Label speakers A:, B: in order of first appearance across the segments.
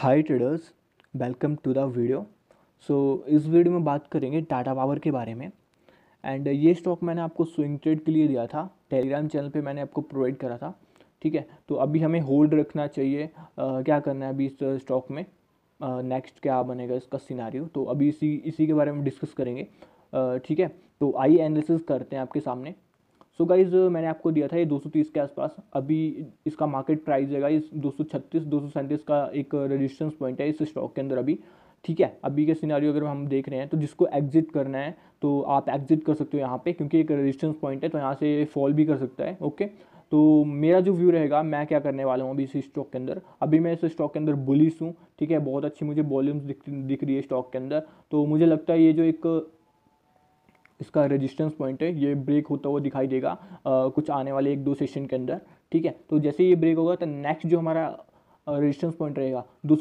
A: high traders welcome to the video so इस video में बात करेंगे टाटा पावर के बारे में एंड ये स्टॉक मैंने आपको स्विंग ट्रेड के लिए दिया था टेलीग्राम चैनल पे मैंने आपको प्रोवाइड करा था ठीक है तो अभी हमें होल्ड रखना चाहिए आ, क्या करना है अभी इस स्टॉक में नेक्स्ट क्या बनेगा इसका सिनारी तो अभी इसी इसी के बारे में डिस्कस करेंगे ठीक है तो आई एनालिसिस करते हैं आपके सामने सो तो गाइज़ मैंने आपको दिया था ये 230 के आसपास अभी इसका मार्केट प्राइस है गाइज दो सौ का एक रजिस्ट्रेंस पॉइंट है इस स्टॉक के अंदर अभी ठीक है अभी के सिनारी अगर हम देख रहे हैं तो जिसको एग्जिट करना है तो आप एग्जिट कर सकते हो यहाँ पे क्योंकि एक रेजिस्टेंस पॉइंट है तो यहाँ से फॉल भी कर सकता है ओके तो मेरा जो व्यू रहेगा मैं क्या करने वाला हूँ अभी इस स्टॉक के अंदर अभी मैं इस स्टॉक के अंदर बुलिस हूँ ठीक है बहुत अच्छी मुझे वॉल्यूम्स दिख दिख रही है स्टॉक के अंदर तो मुझे लगता है ये जो एक इसका रेजिस्टेंस पॉइंट है ये ब्रेक होता हुआ दिखाई देगा आ, कुछ आने वाले एक दो सेशन के अंदर ठीक है तो जैसे ये ब्रेक होगा तो नेक्स्ट जो हमारा रेजिस्टेंस पॉइंट रहेगा दो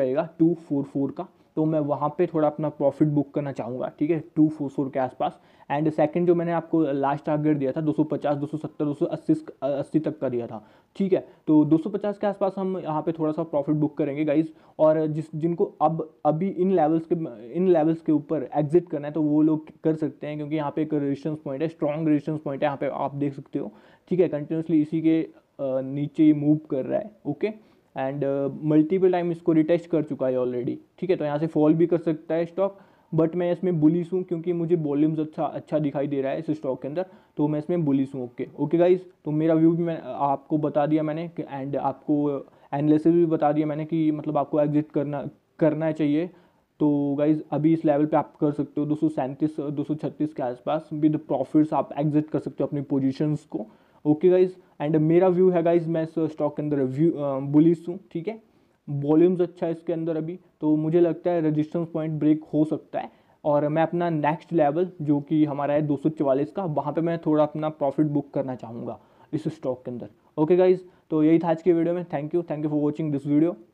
A: रहेगा टू फोर फोर का तो मैं वहाँ पे थोड़ा अपना प्रॉफिट बुक करना चाहूँगा ठीक है टू फोर सौ के आसपास एंड सेकंड जो मैंने आपको लास्ट टारगेट दिया था दो दो सौ सौ पचास सत्तर दो सौ अस्सी अस्सी तक का दिया था ठीक है तो दो सौ पचास के आसपास हम यहाँ पे थोड़ा सा प्रॉफिट बुक करेंगे गाइज और जिस जिनको अब अभी इन लेवल्स के इन लेवल्स के ऊपर एग्जिट करना है तो वो लोग कर सकते हैं क्योंकि यहाँ पे एक रजिस्टेंस पॉइंट है स्ट्रॉन्ग रजिस्टेंस पॉइंट है यहाँ पे आप देख सकते हो ठीक है कंटिन्यूसली इसी के नीचे मूव कर रहा है ओके एंड मल्टीपल टाइम इसको रिटेस्ट कर चुका है ऑलरेडी ठीक है तो यहाँ से फॉल भी कर सकता है स्टॉक बट मैं इसमें बुलिस हूँ क्योंकि मुझे वॉल्यूम्स अच्छा अच्छा दिखाई दे रहा है इस स्टॉक के अंदर तो मैं इसमें बुलिस हूँ ओके ओके गाइज तो मेरा व्यू भी मैं आपको बता दिया मैंने एंड आपको एनालिसिस भी बता दिया मैंने कि मतलब आपको एग्जिट करना करना चाहिए तो गाइज अभी इस लेवल पे आप कर सकते हो दो सौ सैंतीस दो सौ छत्तीस के आसपास विद प्रॉफिट्स आप एग्जिट कर सकते हो अपनी पोजिशन को ओके गाइज़ एंड मेरा व्यू है गाइज मैं इस स्टॉक के अंदर व्यू बुलिस हूँ ठीक है वॉल्यूम्स अच्छा है इसके अंदर अभी तो मुझे लगता है रजिस्टेंस पॉइंट ब्रेक हो सकता है और मैं अपना नेक्स्ट लेवल जो कि हमारा है दो का वहाँ पर मैं थोड़ा अपना प्रॉफिट बुक करना चाहूँगा इस स्टॉक के अंदर ओके गाइज तो यही था आज के वीडियो में thank you thank you for watching this video